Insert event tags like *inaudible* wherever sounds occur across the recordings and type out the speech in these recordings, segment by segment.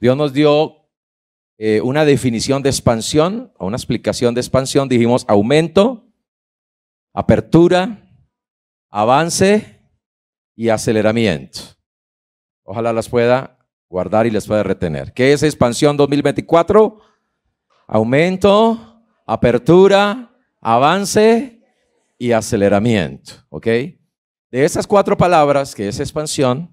Dios nos dio eh, una definición de expansión una explicación de expansión. Dijimos aumento, apertura, avance y aceleramiento. Ojalá las pueda guardar y las pueda retener. ¿Qué es expansión 2024? Aumento, apertura, avance y aceleramiento. De esas cuatro palabras, que es expansión,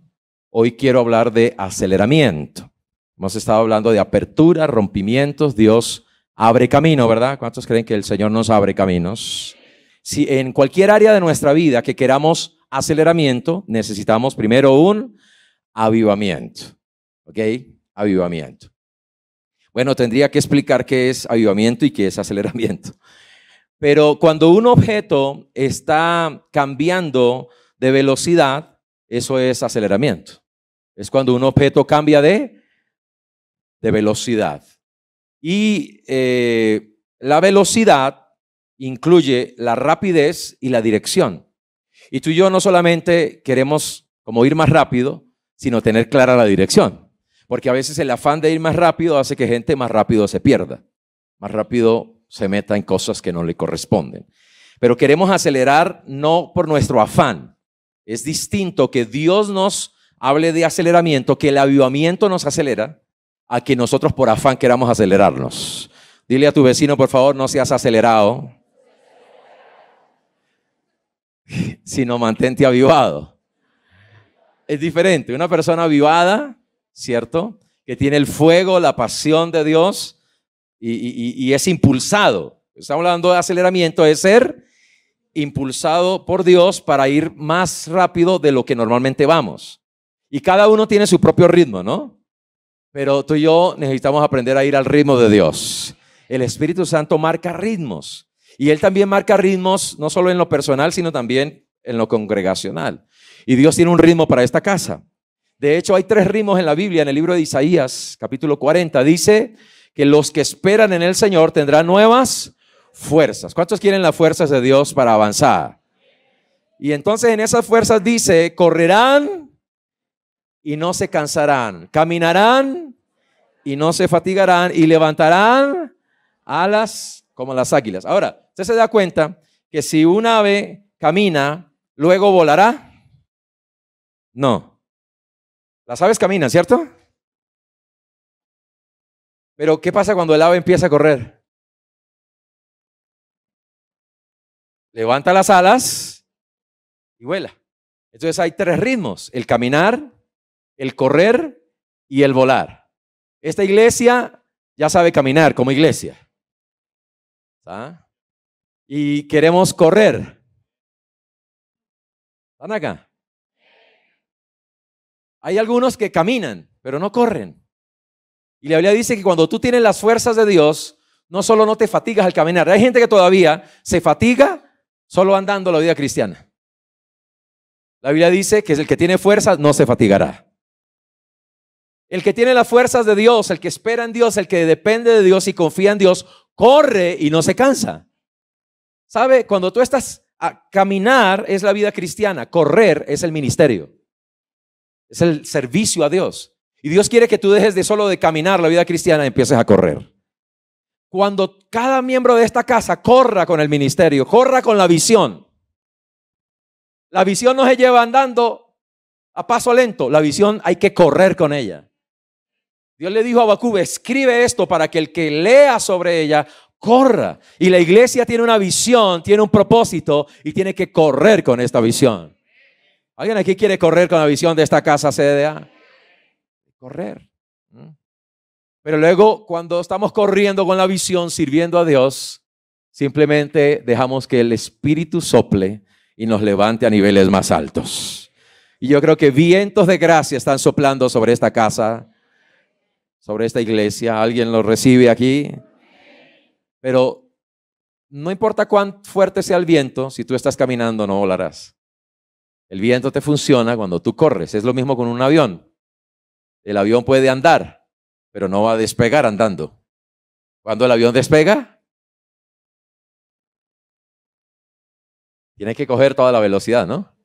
hoy quiero hablar de aceleramiento. Hemos estado hablando de apertura, rompimientos, Dios abre camino, ¿verdad? ¿Cuántos creen que el Señor nos abre caminos? Si en cualquier área de nuestra vida que queramos aceleramiento, necesitamos primero un avivamiento, ¿ok? Avivamiento. Bueno, tendría que explicar qué es avivamiento y qué es aceleramiento. Pero cuando un objeto está cambiando de velocidad, eso es aceleramiento. Es cuando un objeto cambia de de velocidad. Y eh, la velocidad incluye la rapidez y la dirección. Y tú y yo no solamente queremos como ir más rápido, sino tener clara la dirección. Porque a veces el afán de ir más rápido hace que gente más rápido se pierda, más rápido se meta en cosas que no le corresponden. Pero queremos acelerar no por nuestro afán. Es distinto que Dios nos hable de aceleramiento, que el avivamiento nos acelera, a que nosotros por afán queramos acelerarnos. Dile a tu vecino, por favor, no seas acelerado, *laughs* sino mantente avivado. Es diferente. Una persona avivada, ¿cierto? Que tiene el fuego, la pasión de Dios y, es impulsado. Estamos hablando de aceleramiento, es ser impulsado por Dios para ir más rápido de lo que normalmente vamos. Y cada uno tiene su propio ritmo, ¿no? Pero tú y yo necesitamos aprender a ir al ritmo de Dios. El Espíritu Santo marca ritmos. Y Él también marca ritmos, no solo en lo personal, sino también en lo congregacional. Y Dios tiene un ritmo para esta casa. De hecho, hay tres ritmos en la Biblia, en el libro de Isaías, capítulo 40. Dice que los que esperan en el Señor tendrán nuevas fuerzas. ¿Cuántos quieren las fuerzas de Dios para avanzar? Y entonces en esas fuerzas dice, correrán y no se cansarán. Caminarán y no se fatigarán y levantarán alas como las águilas. Ahora, usted se da cuenta que si un ave camina, luego volará. No. Las aves caminan, ¿cierto? Pero ¿qué pasa cuando el ave empieza a correr? Levanta las alas y vuela. Entonces hay tres ritmos, el caminar, el correr y el volar. Esta iglesia ya sabe caminar como iglesia. Y queremos correr. ¿Están acá? Hay algunos que caminan, pero no corren. Y la Biblia dice que cuando tú tienes las fuerzas de Dios, no solo no te fatigas al caminar. Hay gente que todavía se fatiga solo andando la vida cristiana. La Biblia dice que el que tiene fuerzas no se fatigará. El que tiene las fuerzas de Dios, el que espera en Dios, el que depende de Dios y confía en Dios, corre y no se cansa. ¿Sabe? Cuando tú estás a caminar es la vida cristiana, correr es el ministerio. Es el servicio a Dios. Y Dios quiere que tú dejes de solo de caminar la vida cristiana y empieces a correr. Cuando cada miembro de esta casa corra con el ministerio, corra con la visión. La visión no se lleva andando a paso lento, la visión hay que correr con ella. Dios le dijo a Bacuba: escribe esto para que el que lea sobre ella corra. Y la iglesia tiene una visión, tiene un propósito y tiene que correr con esta visión. ¿Alguien aquí quiere correr con la visión de esta casa CDA? Correr. Pero luego, cuando estamos corriendo con la visión, sirviendo a Dios, simplemente dejamos que el Espíritu sople y nos levante a niveles más altos. Y yo creo que vientos de gracia están soplando sobre esta casa sobre esta iglesia. ¿Alguien lo recibe aquí? Pero no importa cuán fuerte sea el viento, si tú estás caminando no volarás. El viento te funciona cuando tú corres. Es lo mismo con un avión. El avión puede andar, pero no va a despegar andando. Cuando el avión despega, tiene que coger toda la velocidad, ¿no?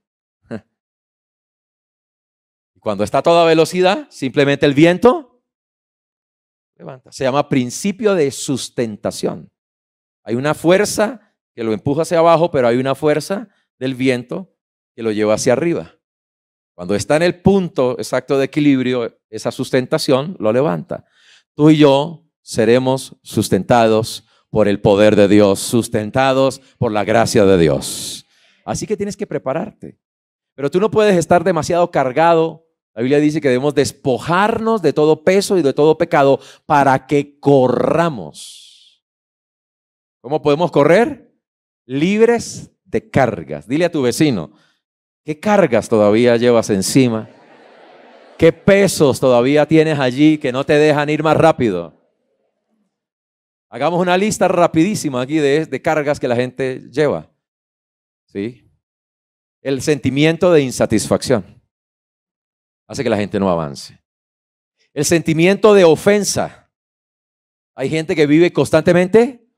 *laughs* Cuando está a toda velocidad, simplemente el viento se llama principio de sustentación. Hay una fuerza que lo empuja hacia abajo, pero hay una fuerza del viento que lo lleva hacia arriba. Cuando está en el punto exacto de equilibrio, esa sustentación lo levanta. Tú y yo seremos sustentados por el poder de Dios, sustentados por la gracia de Dios. Así que tienes que prepararte. Pero tú no puedes estar demasiado cargado la Biblia dice que debemos despojarnos de todo peso y de todo pecado para que corramos. ¿Cómo podemos correr? Libres de cargas. Dile a tu vecino, ¿qué cargas todavía llevas encima? ¿Qué pesos todavía tienes allí que no te dejan ir más rápido? Hagamos una lista rapidísima aquí de, de cargas que la gente lleva. ¿Sí? El sentimiento de insatisfacción hace que la gente no avance. El sentimiento de ofensa. Hay gente que vive constantemente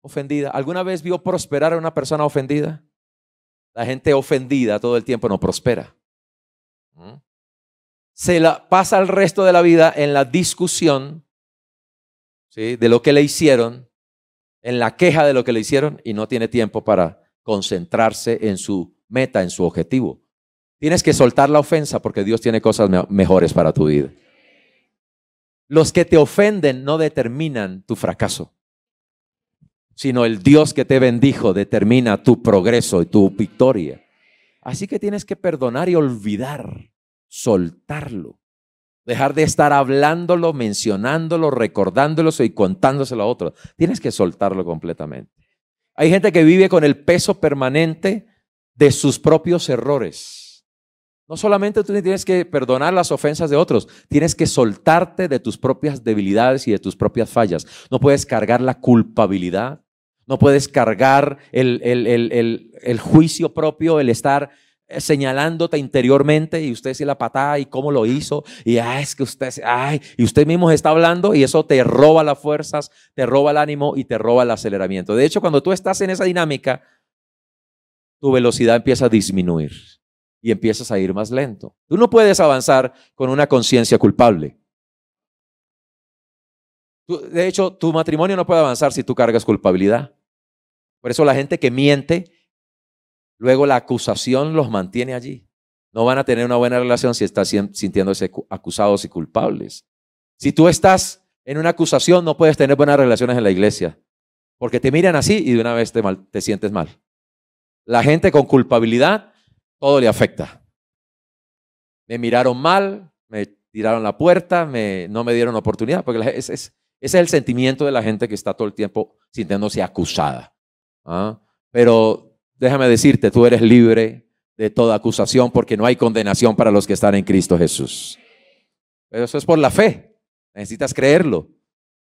ofendida. ¿Alguna vez vio prosperar a una persona ofendida? La gente ofendida todo el tiempo no prospera. ¿Mm? Se la pasa el resto de la vida en la discusión de lo que le hicieron, en la queja de lo que le hicieron y no tiene tiempo para concentrarse en su meta, en su objetivo. Tienes que soltar la ofensa porque Dios tiene cosas mejores para tu vida. Los que te ofenden no determinan tu fracaso, sino el Dios que te bendijo determina tu progreso y tu victoria. Así que tienes que perdonar y olvidar, soltarlo, dejar de estar hablándolo, mencionándolo, recordándolo y contándoselo a otros. Tienes que soltarlo completamente. Hay gente que vive con el peso permanente de sus propios errores no solamente tú tienes que perdonar las ofensas de otros, tienes que soltarte de tus propias debilidades y de tus propias fallas. No puedes cargar la culpabilidad, no puedes cargar el, juicio propio, el estar eh, señalándote interiormente y usted se la patada y cómo lo hizo y ah, es que usted, ay, y usted mismo está hablando y eso te roba las fuerzas, te roba el ánimo y te roba el aceleramiento. De hecho, cuando tú estás en esa dinámica, tu velocidad empieza a disminuir y empiezas a ir más lento. Tú no puedes avanzar con una conciencia culpable. de hecho, tu matrimonio no puede avanzar si tú cargas culpabilidad. Por eso la gente que miente, luego la acusación los mantiene allí. No van a tener una buena relación si estás sintiéndose acusados y culpables. Si tú estás en una acusación, no puedes tener buenas relaciones en la iglesia, porque te miran así y de una vez te sientes mal. La gente con culpabilidad todo le afecta. Me miraron mal, me tiraron la puerta, no me dieron oportunidad, porque ese es el sentimiento de la gente que está todo el tiempo sintiéndose acusada. ¿ah? Pero déjame decirte, tú eres libre de toda acusación porque no hay condenación para los que están en Cristo Jesús. Pero eso es por la fe. Necesitas creerlo.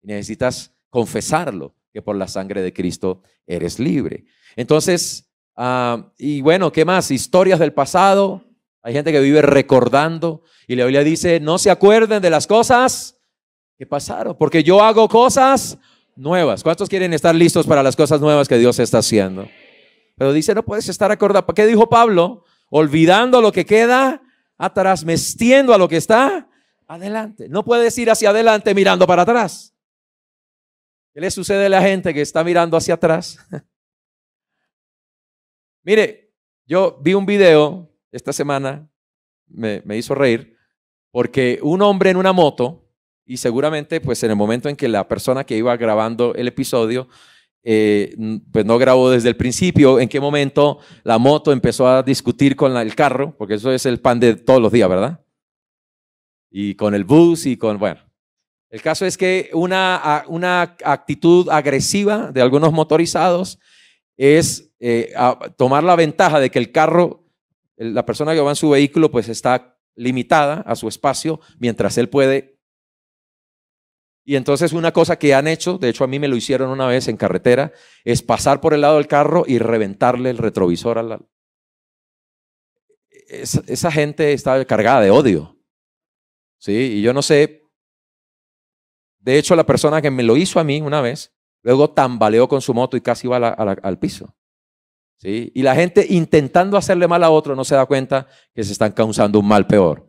Necesitas confesarlo, que por la sangre de Cristo eres libre. Entonces, Ah, y bueno, ¿qué más? Historias del pasado. Hay gente que vive recordando y la Biblia dice, no se acuerden de las cosas que pasaron, porque yo hago cosas nuevas. ¿Cuántos quieren estar listos para las cosas nuevas que Dios está haciendo? Pero dice, no puedes estar acordado. ¿Qué dijo Pablo? Olvidando lo que queda atrás, mestiendo a lo que está adelante. No puedes ir hacia adelante mirando para atrás. ¿Qué le sucede a la gente que está mirando hacia atrás? *laughs* Mire, yo vi un video esta semana, me, hizo reír, porque un hombre en una moto, y seguramente pues en el momento en que la persona que iba grabando el episodio, eh, pues no grabó desde el principio en qué momento la moto empezó a discutir con el carro, porque eso es el pan de todos los días, ¿verdad? Y con el bus y con, bueno. El caso es que una, una actitud agresiva de algunos motorizados es eh, tomar la ventaja de que el carro, la persona que va en su vehículo, pues está limitada a su espacio mientras él puede. Y entonces una cosa que han hecho, de hecho a mí me lo hicieron una vez en carretera, es pasar por el lado del carro y reventarle el retrovisor a la... esa gente está cargada de odio. ¿sí? Y yo no sé, de hecho la persona que me lo hizo a mí una vez, Luego tambaleó con su moto y casi va al piso. ¿Sí? Y la gente intentando hacerle mal a otro no se da cuenta que se están causando un mal peor.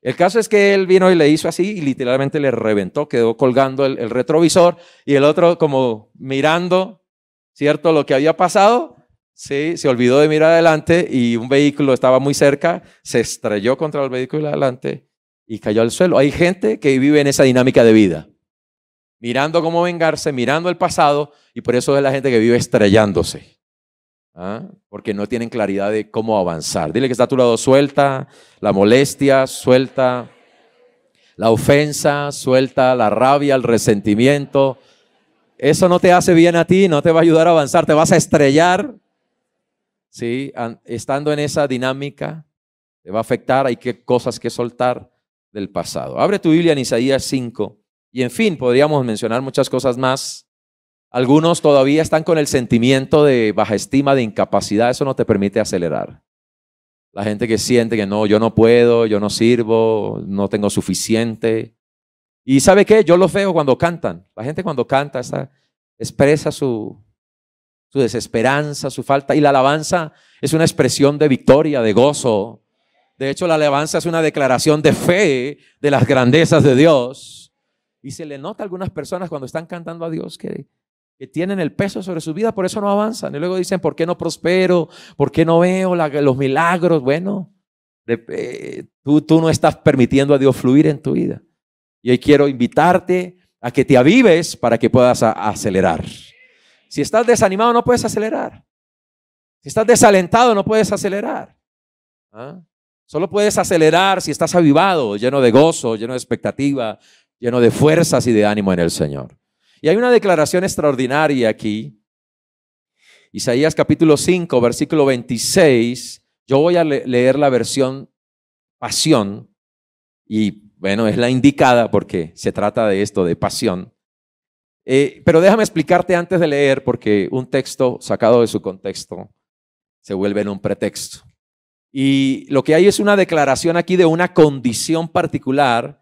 El caso es que él vino y le hizo así y literalmente le reventó, quedó colgando el, retrovisor y el otro como mirando, ¿cierto? Lo que había pasado, ¿sí? se olvidó de mirar adelante y un vehículo estaba muy cerca, se estrelló contra el vehículo adelante y cayó al suelo. Hay gente que vive en esa dinámica de vida mirando cómo vengarse, mirando el pasado, y por eso es la gente que vive estrellándose. ¿ah? Porque no tienen claridad de cómo avanzar. Dile que está a tu lado, suelta la molestia, suelta la ofensa, suelta la rabia, el resentimiento. Eso no te hace bien a ti, no te va a ayudar a avanzar, te vas a estrellar. ¿sí? Estando en esa dinámica, te va a afectar, hay cosas que soltar del pasado. Abre tu Biblia en Isaías 5 y en fin, podríamos mencionar muchas cosas más. Algunos todavía están con el sentimiento de baja estima, de incapacidad. Eso no te permite acelerar. La gente que siente que no, yo no puedo, yo no sirvo, no tengo suficiente. Y sabe qué, yo lo veo cuando cantan. La gente cuando canta expresa su desesperanza, su falta. Y la alabanza es una expresión de victoria, de gozo. De hecho, la alabanza es una declaración de fe de las grandezas de Dios. Y se le nota a algunas personas cuando están cantando a Dios que, tienen el peso sobre su vida, por eso no avanzan. Y luego dicen, ¿por qué no prospero? ¿Por qué no veo los milagros? Bueno, eh, tú, tú no estás permitiendo a Dios fluir en tu vida. Y hoy quiero invitarte a que te avives para que puedas acelerar. Si estás desanimado, no puedes acelerar. Si estás desalentado, no puedes acelerar. ¿Ah? Solo puedes acelerar si estás avivado, lleno de gozo, lleno de expectativa, lleno de fuerzas y de ánimo en el Señor. Y hay una declaración extraordinaria aquí. Isaías capítulo 5, versículo 26. Yo voy a leer la versión pasión y bueno, es la indicada porque se trata de esto, de pasión. Eh, pero déjame explicarte antes de leer porque un texto sacado de su contexto se vuelve en un pretexto. Y lo que hay es una declaración aquí de una condición particular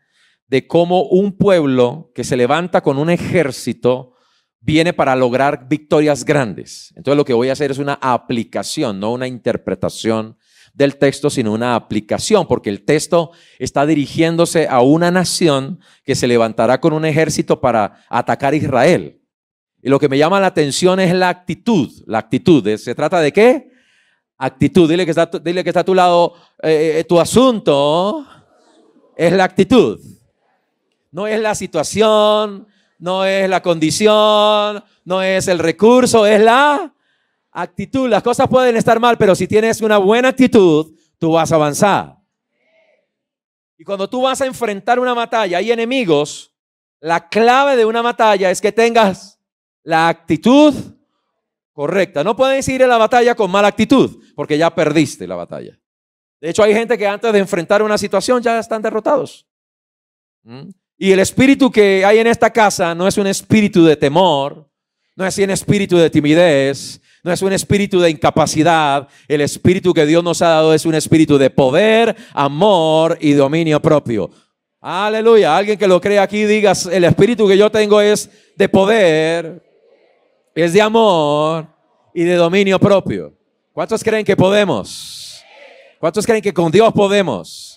de cómo un pueblo que se levanta con un ejército viene para lograr victorias grandes. Entonces lo que voy a hacer es una aplicación, no una interpretación del texto, sino una aplicación, porque el texto está dirigiéndose a una nación que se levantará con un ejército para atacar a Israel. Y lo que me llama la atención es la actitud. La actitud, ¿se trata de qué? Actitud. Dile que está, dile que está a tu lado, eh, eh, tu asunto es la actitud. No es la situación, no es la condición, no es el recurso, es la actitud. Las cosas pueden estar mal, pero si tienes una buena actitud, tú vas a avanzar. Y cuando tú vas a enfrentar una batalla, hay enemigos, la clave de una batalla es que tengas la actitud correcta. No puedes ir a la batalla con mala actitud, porque ya perdiste la batalla. De hecho, hay gente que antes de enfrentar una situación ya están derrotados. ¿Mm? Y el espíritu que hay en esta casa no es un espíritu de temor, no es un espíritu de timidez, no es un espíritu de incapacidad. El espíritu que Dios nos ha dado es un espíritu de poder, amor y dominio propio. Aleluya. Alguien que lo cree aquí, digas, el espíritu que yo tengo es de poder, es de amor y de dominio propio. ¿Cuántos creen que podemos? ¿Cuántos creen que con Dios podemos?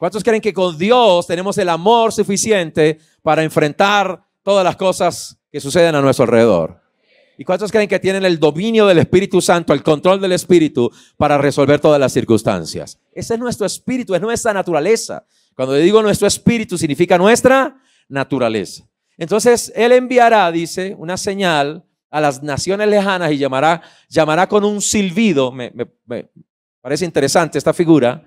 ¿Cuántos creen que con Dios tenemos el amor suficiente para enfrentar todas las cosas que suceden a nuestro alrededor? ¿Y cuántos creen que tienen el dominio del Espíritu Santo, el control del Espíritu para resolver todas las circunstancias? Ese es nuestro espíritu, es nuestra naturaleza. Cuando digo nuestro espíritu, significa nuestra naturaleza. Entonces, Él enviará, dice, una señal a las naciones lejanas y llamará, llamará con un silbido. me parece interesante esta figura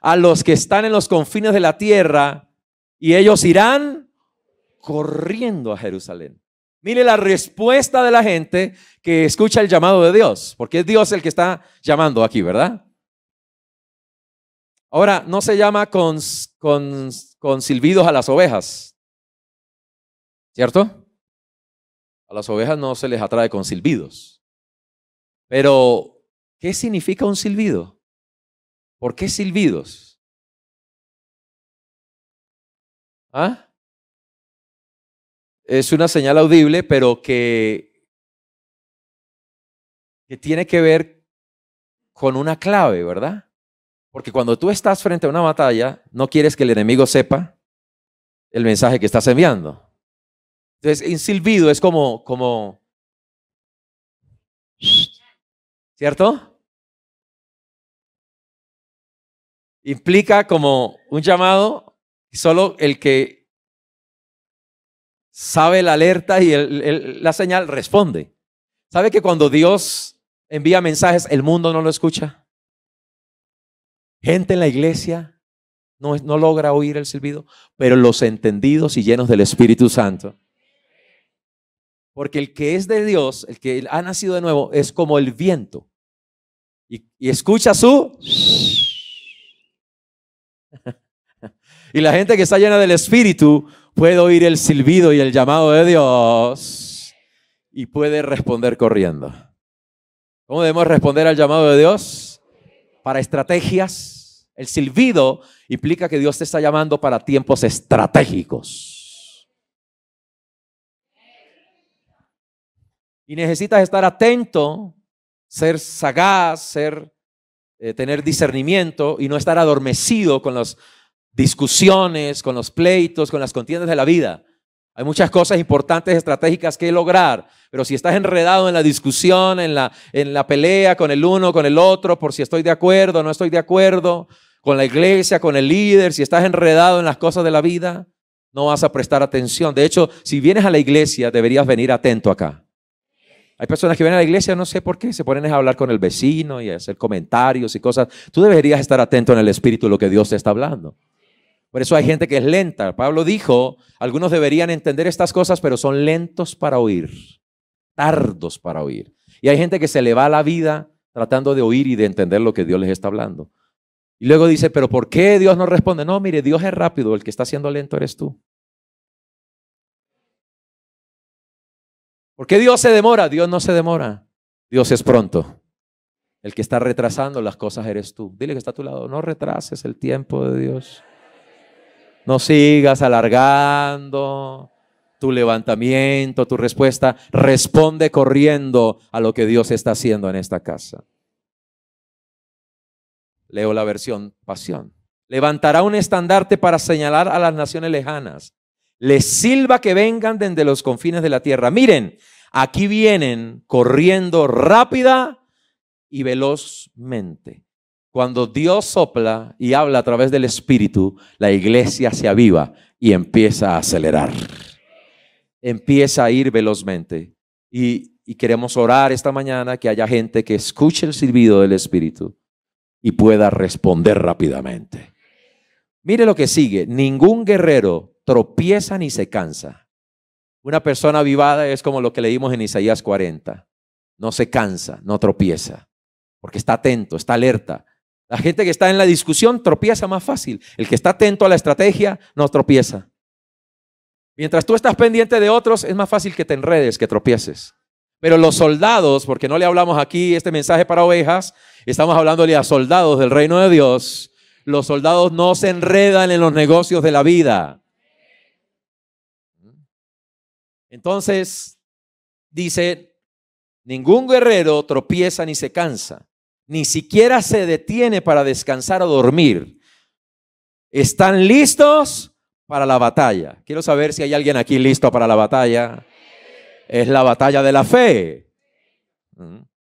a los que están en los confines de la tierra y ellos irán corriendo a Jerusalén. Mire la respuesta de la gente que escucha el llamado de Dios, porque es Dios el que está llamando aquí, ¿verdad? Ahora, no se llama con, silbidos a las ovejas, ¿cierto? A las ovejas no se les atrae con silbidos. Pero, ¿qué significa un silbido? ¿Por qué silbidos? ¿Ah? Es una señal audible, pero que, tiene que ver con una clave, ¿verdad? Porque cuando tú estás frente a una batalla, no quieres que el enemigo sepa el mensaje que estás enviando. Entonces, un silbido es como, como, ¿cierto? implica como un llamado, solo el que sabe la alerta y la señal responde. ¿Sabe que cuando Dios envía mensajes, el mundo no lo escucha? Gente en la iglesia no, no logra oír el silbido, pero los entendidos y llenos del Espíritu Santo. Porque el que es de Dios, el que ha nacido de nuevo, es como el viento. Y, y escucha su *laughs* y la gente que está llena del Espíritu puede oír el silbido y el llamado de Dios y puede responder corriendo. ¿Cómo debemos responder al llamado de Dios? Para estrategias. El silbido implica que Dios te está llamando para tiempos estratégicos. Y necesitas estar atento, ser sagaz, ser eh, tener discernimiento y no estar adormecido con las discusiones, con los pleitos, con las contiendas de la vida. Hay muchas cosas importantes, estratégicas que lograr, pero si estás enredado en la discusión, en la, en la pelea con el uno, con el otro, por si estoy de acuerdo, no estoy de acuerdo, con la iglesia, con el líder, si estás enredado en las cosas de la vida, no vas a prestar atención. De hecho, si vienes a la iglesia, deberías venir atento acá. Hay personas que vienen a la iglesia, no sé por qué, se ponen a hablar con el vecino y a hacer comentarios y cosas. Tú deberías estar atento en el espíritu de lo que Dios te está hablando. Por eso hay gente que es lenta. Pablo dijo, algunos deberían entender estas cosas, pero son lentos para oír, tardos para oír. Y hay gente que se le va la vida tratando de oír y de entender lo que Dios les está hablando. Y luego dice, pero ¿por qué Dios no responde? No, mire, Dios es rápido, el que está siendo lento eres tú. ¿Por qué Dios se demora? Dios no se demora. Dios es pronto. El que está retrasando las cosas eres tú. Dile que está a tu lado. No retrases el tiempo de Dios. No sigas alargando tu levantamiento, tu respuesta. Responde corriendo a lo que Dios está haciendo en esta casa. Leo la versión pasión. Levantará un estandarte para señalar a las naciones lejanas les silba que vengan desde los confines de la tierra. Miren, aquí vienen corriendo rápida y velozmente. Cuando Dios sopla y habla a través del Espíritu, la iglesia se aviva y empieza a acelerar. Empieza a ir velozmente. Y, y queremos orar esta mañana que haya gente que escuche el silbido del Espíritu y pueda responder rápidamente. Mire lo que sigue. Ningún guerrero tropiezan ni se cansa. Una persona vivada es como lo que leímos en Isaías 40. No se cansa, no tropieza, porque está atento, está alerta. La gente que está en la discusión tropieza más fácil. El que está atento a la estrategia no tropieza. Mientras tú estás pendiente de otros, es más fácil que te enredes, que tropieces. Pero los soldados, porque no le hablamos aquí este mensaje para ovejas, estamos hablándole a soldados del reino de Dios. Los soldados no se enredan en los negocios de la vida. Entonces, dice, ningún guerrero tropieza ni se cansa, ni siquiera se detiene para descansar o dormir. ¿Están listos para la batalla? Quiero saber si hay alguien aquí listo para la batalla. Es la batalla de la fe.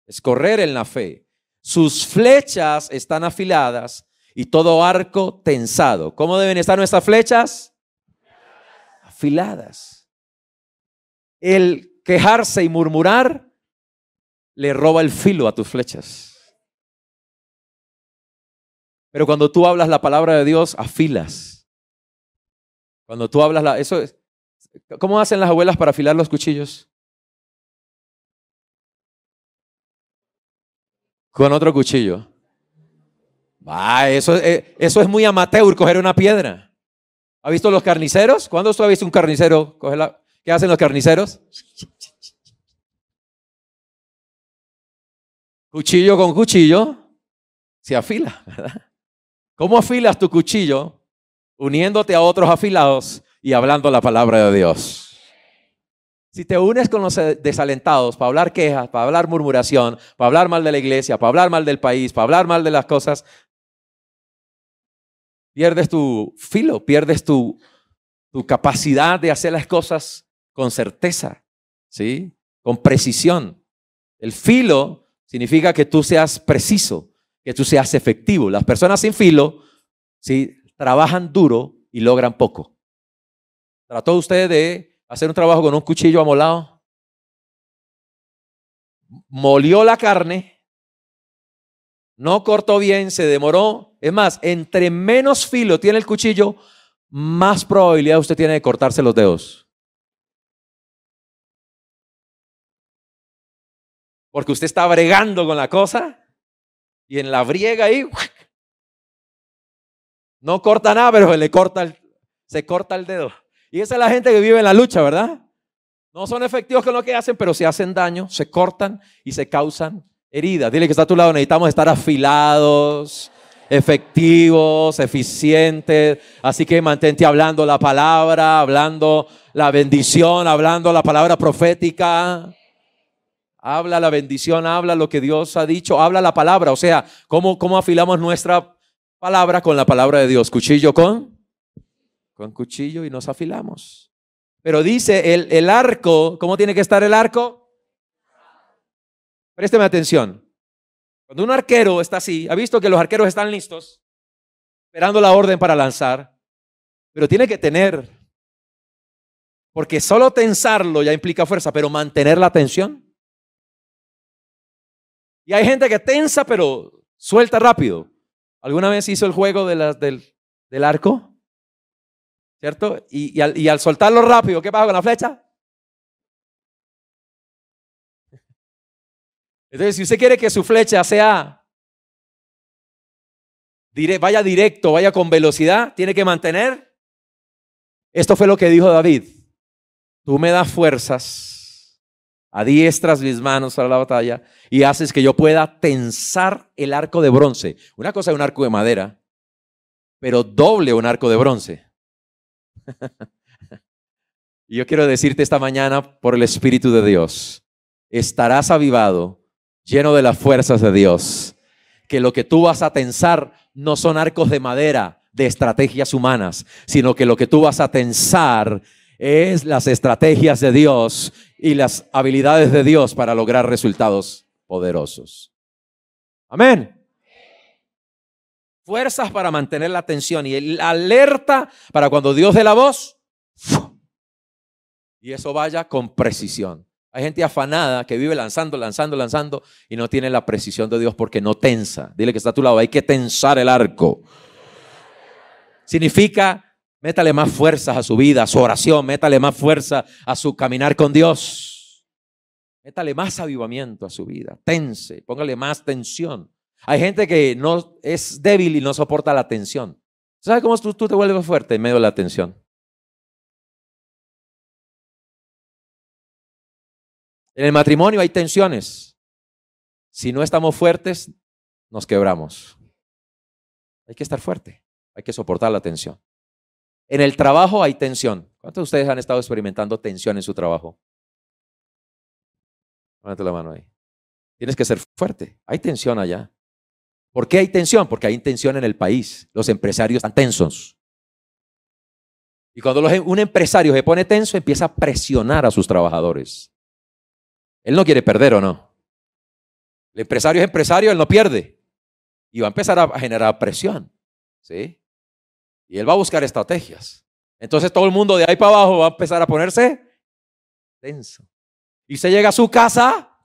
Es correr en la fe. Sus flechas están afiladas y todo arco tensado. ¿Cómo deben estar nuestras flechas? Afiladas. El quejarse y murmurar le roba el filo a tus flechas. Pero cuando tú hablas la palabra de Dios, afilas. Cuando tú hablas la... Eso es, ¿Cómo hacen las abuelas para afilar los cuchillos? Con otro cuchillo. Ah, eso, eh, eso es muy amateur, coger una piedra. ¿Ha visto los carniceros? ¿Cuándo tú ha visto un carnicero coger la... ¿Qué hacen los carniceros? Cuchillo con cuchillo se afila, ¿Cómo afilas tu cuchillo? Uniéndote a otros afilados y hablando la palabra de Dios. Si te unes con los desalentados para hablar quejas, para hablar murmuración, para hablar mal de la iglesia, para hablar mal del país, para hablar mal de las cosas, pierdes tu filo, pierdes tu, tu capacidad de hacer las cosas con certeza, ¿sí? Con precisión. El filo significa que tú seas preciso, que tú seas efectivo. Las personas sin filo, ¿sí? Trabajan duro y logran poco. ¿Trató usted de hacer un trabajo con un cuchillo amolado? Molió la carne, no cortó bien, se demoró. Es más, entre menos filo tiene el cuchillo, más probabilidad usted tiene de cortarse los dedos. porque usted está bregando con la cosa y en la briega ahí no corta nada, pero le corta el, se corta el dedo. Y esa es la gente que vive en la lucha, ¿verdad? No son efectivos con lo que hacen, pero si hacen daño, se cortan y se causan heridas. Dile que está a tu lado, necesitamos estar afilados, efectivos, eficientes. Así que mantente hablando la palabra, hablando la bendición, hablando la palabra profética. Habla la bendición, habla lo que Dios ha dicho, habla la palabra. O sea, ¿cómo, afilamos nuestra palabra con la palabra de Dios? Cuchillo con, con cuchillo y nos afilamos. Pero dice el, el arco, ¿cómo tiene que estar el arco? Présteme atención. Cuando un arquero está así, ha visto que los arqueros están listos, esperando la orden para lanzar, pero tiene que tener, porque solo tensarlo ya implica fuerza, pero mantener la tensión y hay gente que tensa, pero suelta rápido. ¿Alguna vez hizo el juego del, del, arco? ¿Cierto? Y, al, y al soltarlo rápido, ¿qué pasa con la flecha? Entonces, si usted quiere que su flecha sea vaya directo, vaya con velocidad, tiene que mantener. Esto fue lo que dijo David. Tú me das fuerzas adiestras mis manos a la batalla y haces que yo pueda tensar el arco de bronce. Una cosa es un arco de madera, pero doble un arco de bronce. *laughs* y yo quiero decirte esta mañana por el Espíritu de Dios, estarás avivado, lleno de las fuerzas de Dios, que lo que tú vas a tensar no son arcos de madera de estrategias humanas, sino que lo que tú vas a tensar es las estrategias de Dios y las habilidades de Dios para lograr resultados poderosos. Amén. Fuerzas para mantener la atención y alerta para cuando Dios dé la voz y eso vaya con precisión. Hay gente afanada que vive lanzando, lanzando, lanzando y no tiene la precisión de Dios porque no tensa. Dile que está a tu lado, hay que tensar el arco. Significa Métale más fuerzas a su vida, a su oración. Métale más fuerza a su caminar con Dios. Métale más avivamiento a su vida. Tense, póngale más tensión. Hay gente que no es débil y no soporta la tensión. ¿Sabes cómo tú, te vuelves fuerte en medio de la tensión? En el matrimonio hay tensiones. Si no estamos fuertes, nos quebramos. Hay que estar fuerte, hay que soportar la tensión. En el trabajo hay tensión. ¿Cuántos de ustedes han estado experimentando tensión en su trabajo? Levanta la mano ahí. Tienes que ser fuerte. Hay tensión allá. ¿Por qué hay tensión? Porque hay tensión en el país. Los empresarios están tensos. Y cuando em, un empresario se pone tenso, empieza a presionar a sus trabajadores. Él no quiere perder o no. El empresario es empresario, él no pierde. Y va a empezar a generar presión. ¿Sí? Y él va a buscar estrategias. Entonces todo el mundo de ahí para abajo va a empezar a ponerse tenso. Y se llega a su casa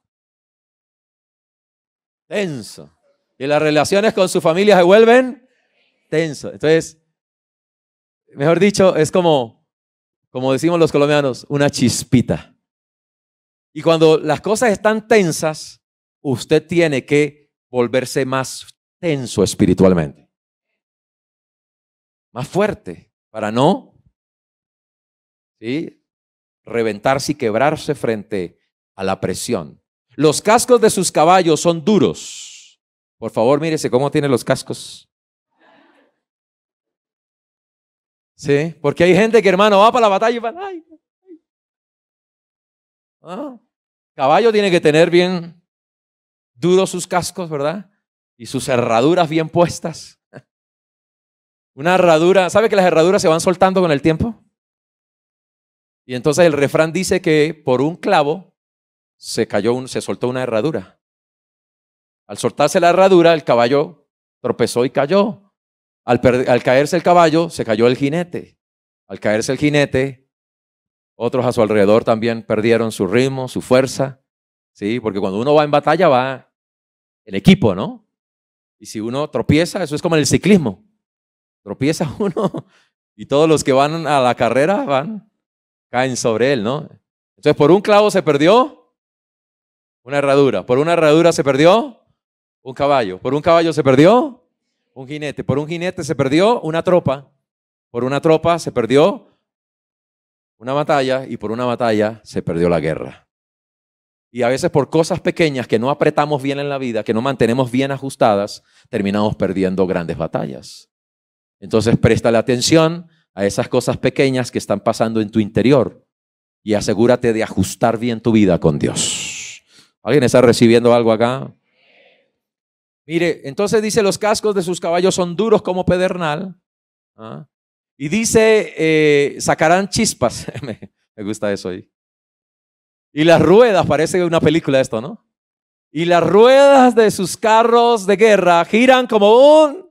tenso. Y las relaciones con su familia se vuelven tenso. Entonces, mejor dicho, es como, como decimos los colombianos, una chispita. Y cuando las cosas están tensas, usted tiene que volverse más tenso espiritualmente más fuerte para no ¿sí? reventarse y quebrarse frente a la presión. Los cascos de sus caballos son duros. Por favor, mírese cómo tiene los cascos. Sí, porque hay gente que, hermano, va para la batalla y va. Ay, ah, caballo tiene que tener bien duros sus cascos, ¿verdad? Y sus herraduras bien puestas. Una herradura, ¿sabe que las herraduras se van soltando con el tiempo? Y entonces el refrán dice que por un clavo se cayó se soltó una herradura. Al soltarse la herradura, el caballo tropezó y cayó. Al, caerse el caballo, se cayó el jinete. Al caerse el jinete, otros a su alrededor también perdieron su ritmo, su fuerza. ¿sí? Porque cuando uno va en batalla, va en equipo, ¿no? Y si uno tropieza, eso es como en el ciclismo tropieza *laughs* uno y todos los que van a la carrera van, caen sobre él, ¿no? Entonces, por un clavo se perdió una herradura, por una herradura se perdió un caballo, por un caballo se perdió un jinete, por un jinete se perdió una tropa, por una tropa se perdió una batalla y por una batalla se perdió la guerra. Y a veces por cosas pequeñas que no apretamos bien en la vida, que no mantenemos bien ajustadas, terminamos perdiendo grandes batallas. Entonces, presta la atención a esas cosas pequeñas que están pasando en tu interior y asegúrate de ajustar bien tu vida con Dios. ¿Alguien está recibiendo algo acá? Mire, entonces dice, los cascos de sus caballos son duros como pedernal. ¿ah? Y dice, eh, sacarán chispas. *laughs* Me gusta eso ahí. Y las ruedas, parece una película esto, ¿no? Y las ruedas de sus carros de guerra giran como un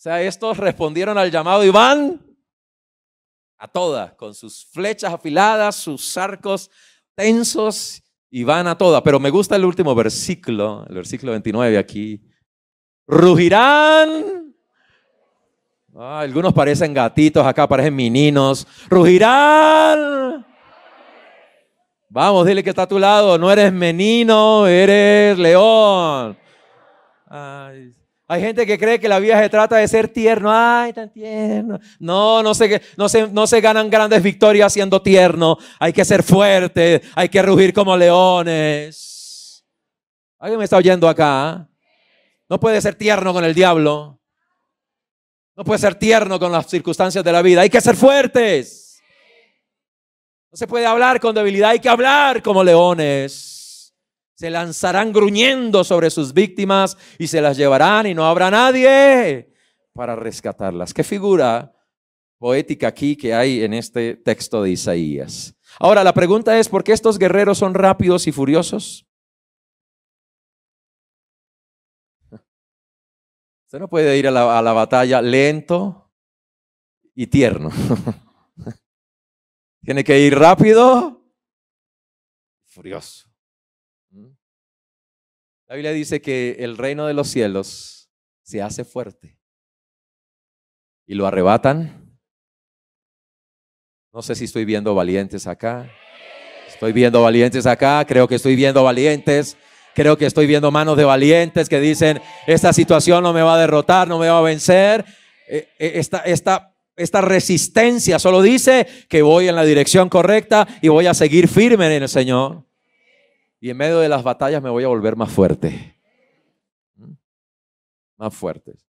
o sea, estos respondieron al llamado y van a todas, con sus flechas afiladas, sus arcos tensos y van a todas. Pero me gusta el último versículo, el versículo 29 aquí. Rugirán. Ah, algunos parecen gatitos, acá parecen meninos. Rugirán. Vamos, dile que está a tu lado. No eres menino, eres león. Ay. Hay gente que cree que la vida se trata de ser tierno. Ay, tan tierno. No, no se, no se, no se ganan grandes victorias siendo tierno. Hay que ser fuerte. Hay que rugir como leones. ¿Alguien me está oyendo acá? No puede ser tierno con el diablo. No puede ser tierno con las circunstancias de la vida. Hay que ser fuertes. No se puede hablar con debilidad. Hay que hablar como leones. Se lanzarán gruñendo sobre sus víctimas y se las llevarán y no habrá nadie para rescatarlas. Qué figura poética aquí que hay en este texto de Isaías. Ahora, la pregunta es, ¿por qué estos guerreros son rápidos y furiosos? Usted no puede ir a la, a la batalla lento y tierno. *laughs* Tiene que ir rápido, furioso. La Biblia dice que el reino de los cielos se hace fuerte y lo arrebatan. No sé si estoy viendo valientes acá. Estoy viendo valientes acá, creo que estoy viendo valientes. Creo que estoy viendo manos de valientes que dicen, esta situación no me va a derrotar, no me va a vencer. E, e, esta, esta resistencia solo dice que voy en la dirección correcta y voy a seguir firme en el Señor. Y en medio de las batallas me voy a volver más fuerte. ¿Mm? Más fuertes.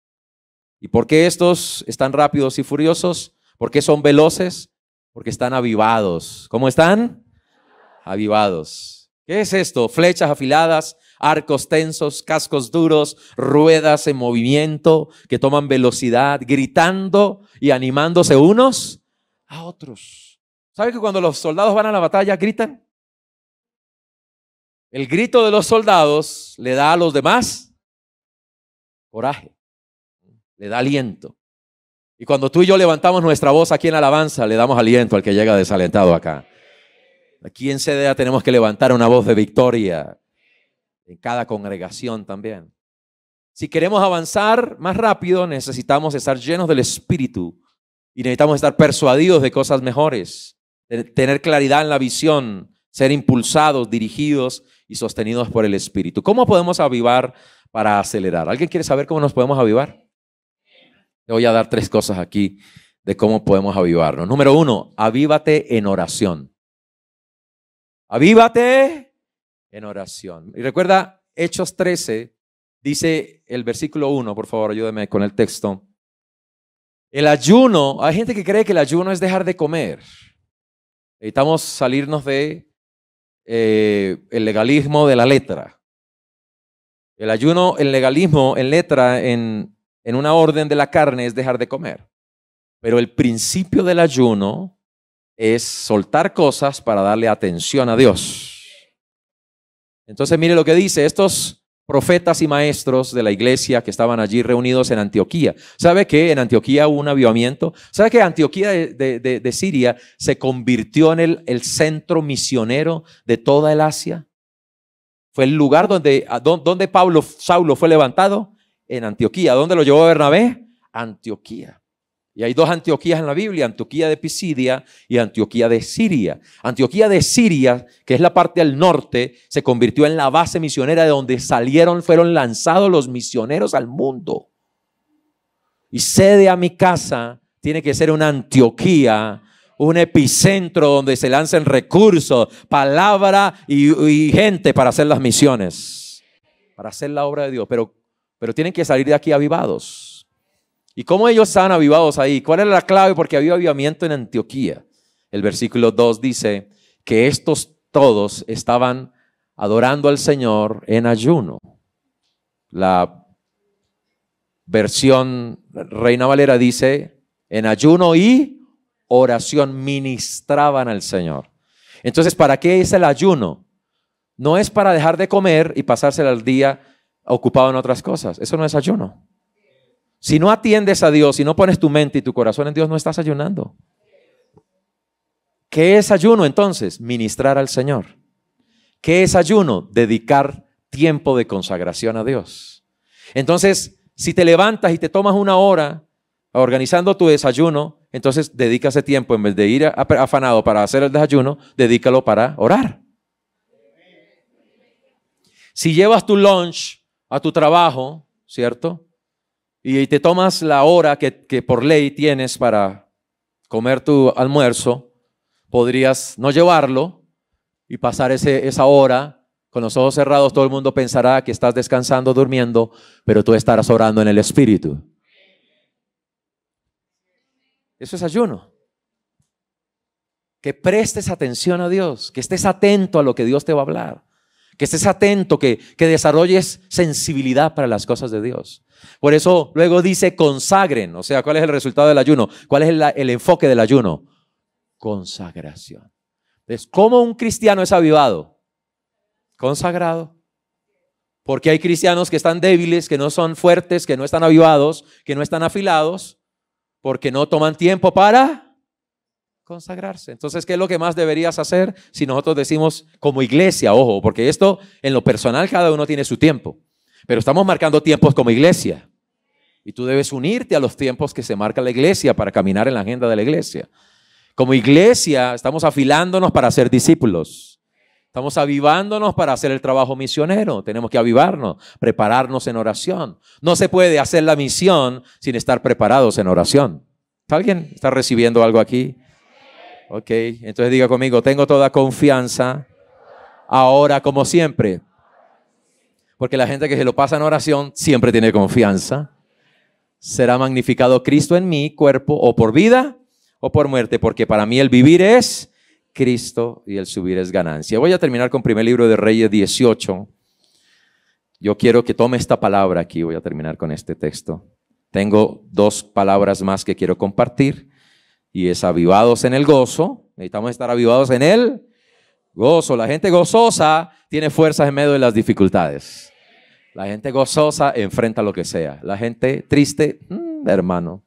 ¿Y por qué estos están rápidos y furiosos? ¿Por qué son veloces? Porque están avivados. ¿Cómo están? Avivados. ¿Qué es esto? Flechas afiladas, arcos tensos, cascos duros, ruedas en movimiento que toman velocidad, gritando y animándose unos a otros. ¿Sabe que cuando los soldados van a la batalla gritan? El grito de los soldados le da a los demás coraje, le da aliento. Y cuando tú y yo levantamos nuestra voz aquí en alabanza, le damos aliento al que llega desalentado acá. Aquí en CDA tenemos que levantar una voz de victoria en cada congregación también. Si queremos avanzar más rápido, necesitamos estar llenos del Espíritu y necesitamos estar persuadidos de cosas mejores, tener claridad en la visión, ser impulsados, dirigidos y sostenidos por el Espíritu. ¿Cómo podemos avivar para acelerar? ¿Alguien quiere saber cómo nos podemos avivar? Te voy a dar tres cosas aquí de cómo podemos avivarnos. Número uno, avívate en oración. Avívate en oración. Y recuerda, Hechos 13 dice el versículo 1, por favor, ayúdame con el texto. El ayuno, hay gente que cree que el ayuno es dejar de comer. Necesitamos salirnos de eh, el legalismo de la letra. El ayuno, el legalismo en letra, en, en una orden de la carne es dejar de comer. Pero el principio del ayuno es soltar cosas para darle atención a Dios. Entonces mire lo que dice, estos profetas y maestros de la iglesia que estaban allí reunidos en Antioquía. ¿Sabe que en Antioquía hubo un avivamiento? ¿Sabe que Antioquía de, Siria se convirtió en el, centro misionero de toda el Asia? Fue el lugar donde, donde Pablo, Saulo fue levantado, en Antioquía. ¿Dónde lo llevó Bernabé? Antioquía. Y hay dos Antioquías en la Biblia, Antioquía de Pisidia y Antioquía de Siria. Antioquía de Siria, que es la parte al norte, se convirtió en la base misionera de donde salieron, fueron lanzados los misioneros al mundo. Y sede a mi casa tiene que ser una Antioquía, un epicentro donde se lancen recursos, palabra y, y gente para hacer las misiones, para hacer la obra de Dios. Pero, pero tienen que salir de aquí avivados. ¿Y cómo ellos están avivados ahí? ¿Cuál era la clave? Porque había avivamiento en Antioquía. El versículo 2 dice que estos todos estaban adorando al Señor en ayuno. La versión Reina Valera dice, en ayuno y oración ministraban al Señor. Entonces, ¿para qué es el ayuno? No es para dejar de comer y pasarse al día ocupado en otras cosas. Eso no es ayuno. Si no atiendes a Dios, si no pones tu mente y tu corazón en Dios, no estás ayunando. ¿Qué es ayuno entonces? Ministrar al Señor. ¿Qué es ayuno? Dedicar tiempo de consagración a Dios. Entonces, si te levantas y te tomas una hora organizando tu desayuno, entonces dedica ese tiempo, en vez de ir afanado para hacer el desayuno, dedícalo para orar. Si llevas tu lunch a tu trabajo, ¿cierto? y te tomas la hora que, por ley tienes para comer tu almuerzo, podrías no llevarlo y pasar esa hora con los ojos cerrados, todo el mundo pensará que estás descansando, durmiendo, pero tú estarás orando en el Espíritu. Eso es ayuno. Que prestes atención a Dios, que estés atento a lo que Dios te va a hablar, que estés atento, que desarrolles sensibilidad para las cosas de Dios. Por eso luego dice consagren, o sea, ¿cuál es el resultado del ayuno? ¿Cuál es el, enfoque del ayuno? Consagración. Entonces, ¿cómo un cristiano es avivado? Consagrado. Porque hay cristianos que están débiles, que no son fuertes, que no están avivados, que no están afilados, porque no toman tiempo para consagrarse. Entonces, ¿qué es lo que más deberías hacer si nosotros decimos como iglesia, ojo, porque esto en lo personal cada uno tiene su tiempo? Pero estamos marcando tiempos como iglesia. Y tú debes unirte a los tiempos que se marca la iglesia para caminar en la agenda de la iglesia. Como iglesia estamos afilándonos para ser discípulos. Estamos avivándonos para hacer el trabajo misionero. Tenemos que avivarnos, prepararnos en oración. No se puede hacer la misión sin estar preparados en oración. ¿Alguien está recibiendo algo aquí? Ok, entonces diga conmigo, tengo toda confianza ahora como siempre porque la gente que se lo pasa en oración siempre tiene confianza. Será magnificado Cristo en mi cuerpo o por vida o por muerte, porque para mí el vivir es Cristo y el subir es ganancia. Voy a terminar con primer libro de Reyes 18. Yo quiero que tome esta palabra aquí, voy a terminar con este texto. Tengo dos palabras más que quiero compartir y es avivados en el gozo. Necesitamos estar avivados en el gozo. La gente gozosa tiene fuerzas en medio de las dificultades. La gente gozosa enfrenta lo que sea. La gente triste, mm, hermano.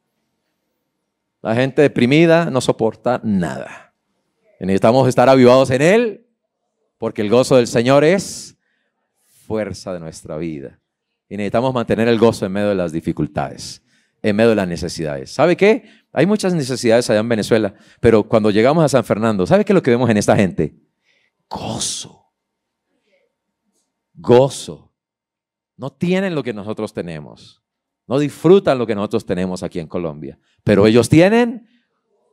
La gente deprimida no soporta nada. necesitamos estar avivados en Él, porque el gozo del Señor es fuerza de nuestra vida. Y necesitamos mantener el gozo en medio de las dificultades, en medio de las necesidades. ¿Sabe qué? Hay muchas necesidades allá en Venezuela, pero cuando llegamos a San Fernando, ¿sabe qué es lo que vemos en esta gente? Gozo. Gozo. No tienen lo que nosotros tenemos. No disfrutan lo que nosotros tenemos aquí en Colombia. Pero ellos tienen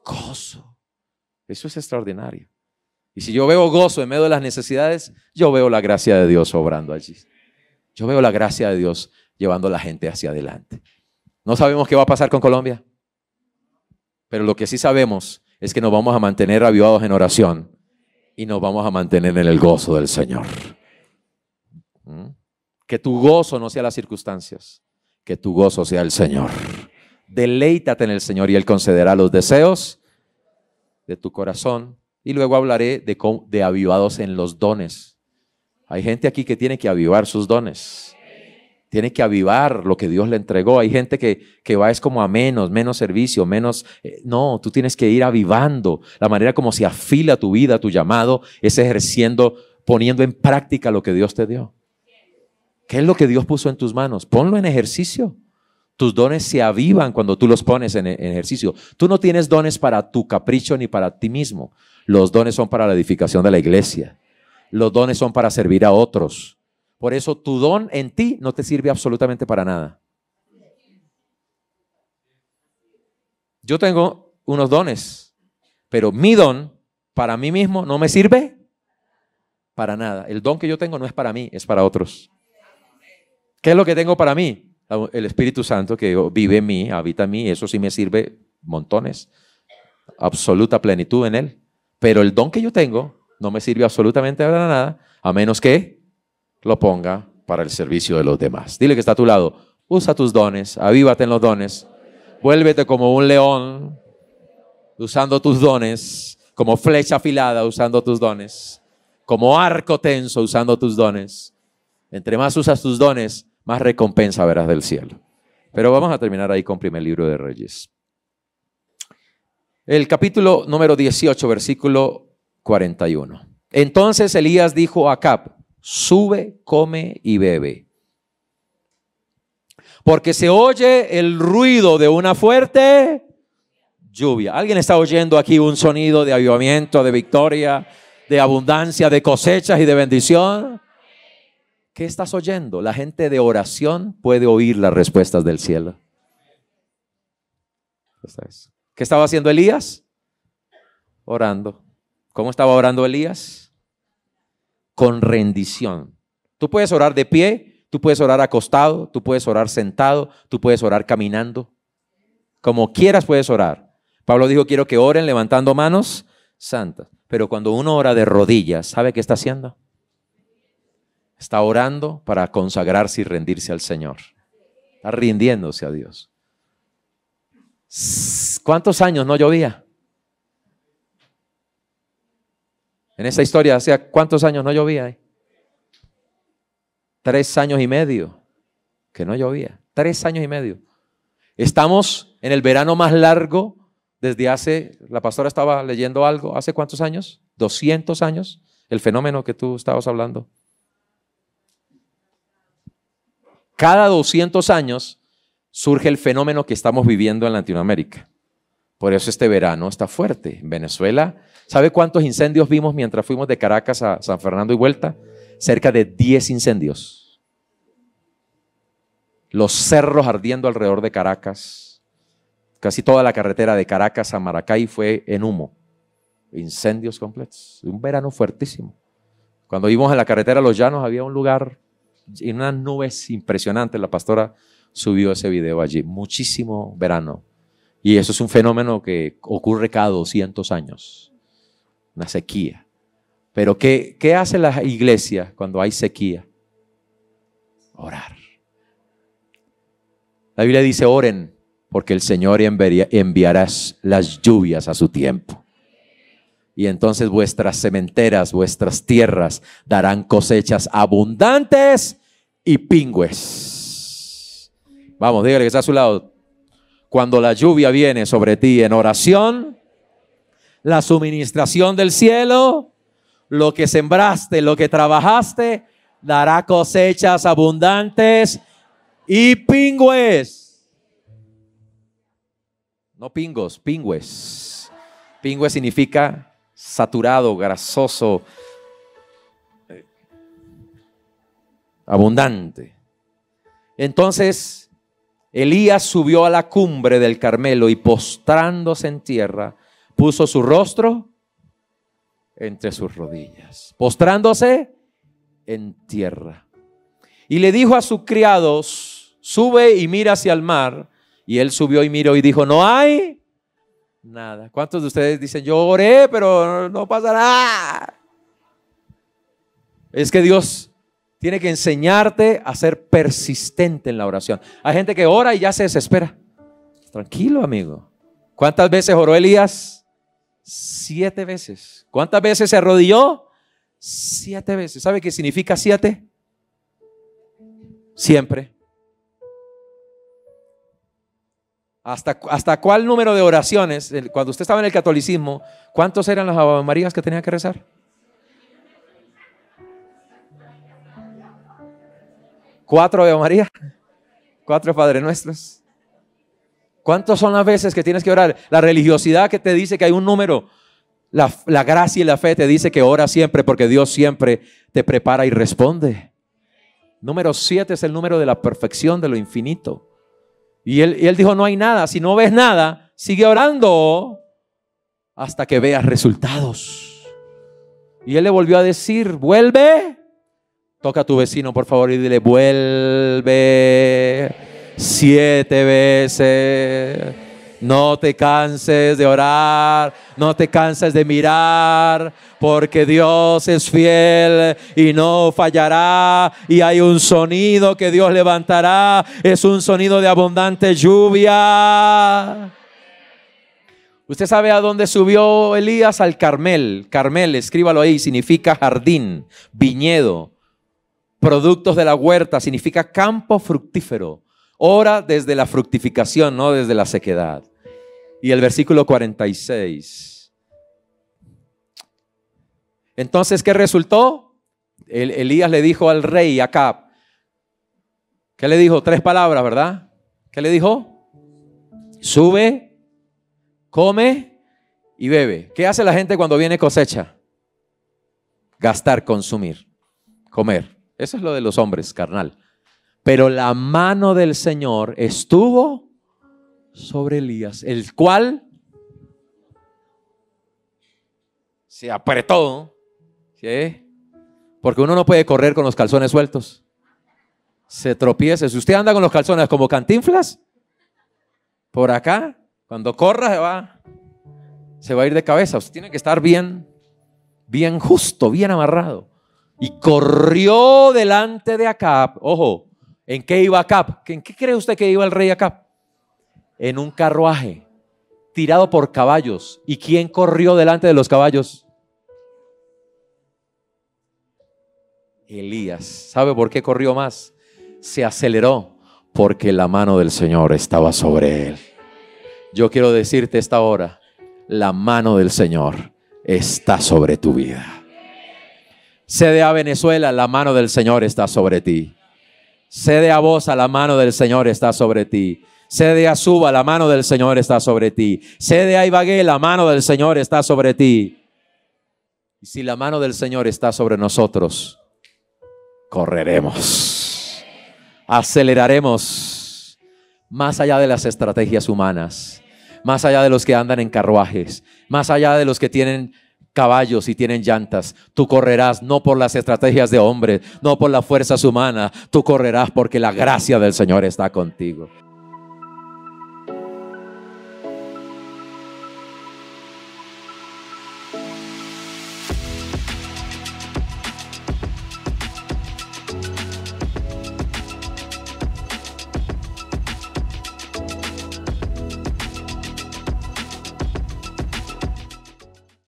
gozo. Eso es extraordinario. Y si yo veo gozo en medio de las necesidades, yo veo la gracia de Dios obrando allí. Yo veo la gracia de Dios llevando a la gente hacia adelante. No sabemos qué va a pasar con Colombia, pero lo que sí sabemos es que nos vamos a mantener avivados en oración y nos vamos a mantener en el gozo del Señor. ¿Mm? Que tu gozo no sea las circunstancias, que tu gozo sea el Señor. Deleítate en el Señor y Él concederá los deseos de tu corazón. Y luego hablaré de, avivados en los dones. Hay gente aquí que tiene que avivar sus dones. Tiene que avivar lo que Dios le entregó. Hay gente que, va es como a menos, menos servicio, menos... Eh, no, tú tienes que ir avivando. La manera como se afila tu vida, tu llamado, es ejerciendo, poniendo en práctica lo que Dios te dio. ¿Qué es lo que Dios puso en tus manos? Ponlo en ejercicio. Tus dones se avivan cuando tú los pones en, ejercicio. Tú no tienes dones para tu capricho ni para ti mismo. Los dones son para la edificación de la iglesia. Los dones son para servir a otros. Por eso tu don en ti no te sirve absolutamente para nada. Yo tengo unos dones, pero mi don para mí mismo no me sirve para nada. El don que yo tengo no es para mí, es para otros. ¿Qué es lo que tengo para mí? El Espíritu Santo que vive en mí, habita en mí, eso sí me sirve montones. Absoluta plenitud en Él. Pero el don que yo tengo no me sirve absolutamente para nada, a menos que lo ponga para el servicio de los demás. Dile que está a tu lado, usa tus dones, avívate en los dones, vuélvete como un león, usando tus dones, como flecha afilada, usando tus dones, como arco tenso, usando tus dones. Entre más usas tus dones, más recompensa verás del cielo. Pero vamos a terminar ahí con primer libro de Reyes. El capítulo número 18, versículo 41. Entonces Elías dijo a Cap: sube, come y bebe. Porque se oye el ruido de una fuerte lluvia. ¿Alguien está oyendo aquí un sonido de avivamiento, de victoria, de abundancia, de cosechas y de bendición? ¿Qué estás oyendo? La gente de oración puede oír las respuestas del cielo. ¿Qué estaba haciendo Elías? Orando. ¿Cómo estaba orando Elías? Con rendición. Tú puedes orar de pie, tú puedes orar acostado, tú puedes orar sentado, tú puedes orar caminando. Como quieras puedes orar. Pablo dijo, quiero que oren levantando manos santas. Pero cuando uno ora de rodillas, ¿sabe qué está haciendo? Está orando para consagrarse y rendirse al Señor. Está rindiéndose a Dios. ¿Cuántos años no llovía? En esa historia, ¿hacía cuántos años no llovía? Eh? Tres años y medio que no llovía. Tres años y medio. Estamos en el verano más largo desde hace, la pastora estaba leyendo algo, ¿hace cuántos años? 200 años, el fenómeno que tú estabas hablando. cada 200 años surge el fenómeno que estamos viviendo en Latinoamérica. Por eso este verano está fuerte. En Venezuela, ¿sabe cuántos incendios vimos mientras fuimos de Caracas a San Fernando y vuelta? Cerca de 10 incendios. Los cerros ardiendo alrededor de Caracas. Casi toda la carretera de Caracas a Maracay fue en humo. Incendios completos. Un verano fuertísimo. Cuando íbamos en la carretera a Los Llanos había un lugar en unas nubes impresionantes. La pastora subió ese video allí, muchísimo verano. Y eso es un fenómeno que ocurre cada 200 años, una sequía. Pero ¿qué, qué hace la iglesia cuando hay sequía? Orar. La Biblia dice, oren, porque el Señor enviará las lluvias a su tiempo y entonces vuestras cementeras, vuestras tierras darán cosechas abundantes y pingües. Vamos, dígale que está a su lado. Cuando la lluvia viene sobre ti en oración, la suministración del cielo, lo que sembraste, lo que trabajaste, dará cosechas abundantes y pingües. No pingos, pingües. Pingües significa saturado, grasoso, abundante. Entonces, Elías subió a la cumbre del Carmelo y postrándose en tierra, puso su rostro entre sus rodillas, postrándose en tierra. Y le dijo a sus criados, sube y mira hacia el mar. Y él subió y miró y dijo, no hay nada. ¿Cuántos de ustedes dicen, yo oré, pero no pasará? Es que Dios tiene que enseñarte a ser persistente en la oración. Hay gente que ora y ya se desespera. Tranquilo, amigo. ¿Cuántas veces oró Elías? Siete veces. ¿Cuántas veces se arrodilló? Siete veces. ¿Sabe qué significa siete? Siempre. ¿Hasta, cuál número de oraciones? Cuando usted estaba en el catolicismo, ¿cuántos eran las Ave Marías que tenía que rezar? Cuatro Ave María, cuatro Padre Nuestros. ¿Cuántas son las veces que tienes que orar? La religiosidad que te dice que hay un número. La, la, gracia y la fe te dice que ora siempre porque Dios siempre te prepara y responde. Número siete es el número de la perfección de lo infinito. Y él, él dijo, no hay nada, si no ves nada, sigue orando hasta que veas resultados. Y él le volvió a decir, vuelve, toca a tu vecino por favor y dile, vuelve siete veces. No te canses de orar, no te canses de mirar, porque Dios es fiel y no fallará. Y hay un sonido que Dios levantará, es un sonido de abundante lluvia. Usted sabe a dónde subió Elías al Carmel. Carmel, escríbalo ahí, significa jardín, viñedo, productos de la huerta, significa campo fructífero. Ora desde la fructificación, no desde la sequedad y el versículo 46. Entonces, ¿qué resultó? Elías le dijo al rey Acab, ¿qué le dijo? Tres palabras, ¿verdad? ¿Qué le dijo? Sube, come y bebe. ¿Qué hace la gente cuando viene cosecha? Gastar, consumir, comer. Eso es lo de los hombres, carnal. Pero la mano del Señor estuvo sobre Elías, el cual se apretó, ¿sí? porque uno no puede correr con los calzones sueltos. Se tropieza. Si usted anda con los calzones como cantinflas, por acá, cuando corra se va, se va a ir de cabeza. Usted tiene que estar bien, bien justo, bien amarrado. Y corrió delante de Acap, Ojo, ¿en qué iba Acap?, ¿En qué cree usted que iba el rey acá? en un carruaje tirado por caballos. ¿Y quién corrió delante de los caballos? Elías. ¿Sabe por qué corrió más? Se aceleró porque la mano del Señor estaba sobre él. Yo quiero decirte esta hora, la mano del Señor está sobre tu vida. Sede a Venezuela, la mano del Señor está sobre ti. Sede a vos, la mano del Señor está sobre ti. Sede a Suba, la mano del Señor está sobre ti. Sede a Ibagué, la mano del Señor está sobre ti. Y si la mano del Señor está sobre nosotros, correremos, aceleraremos más allá de las estrategias humanas, más allá de los que andan en carruajes, más allá de los que tienen caballos y tienen llantas. Tú correrás no por las estrategias de hombres, no por las fuerzas humanas, tú correrás porque la gracia del Señor está contigo.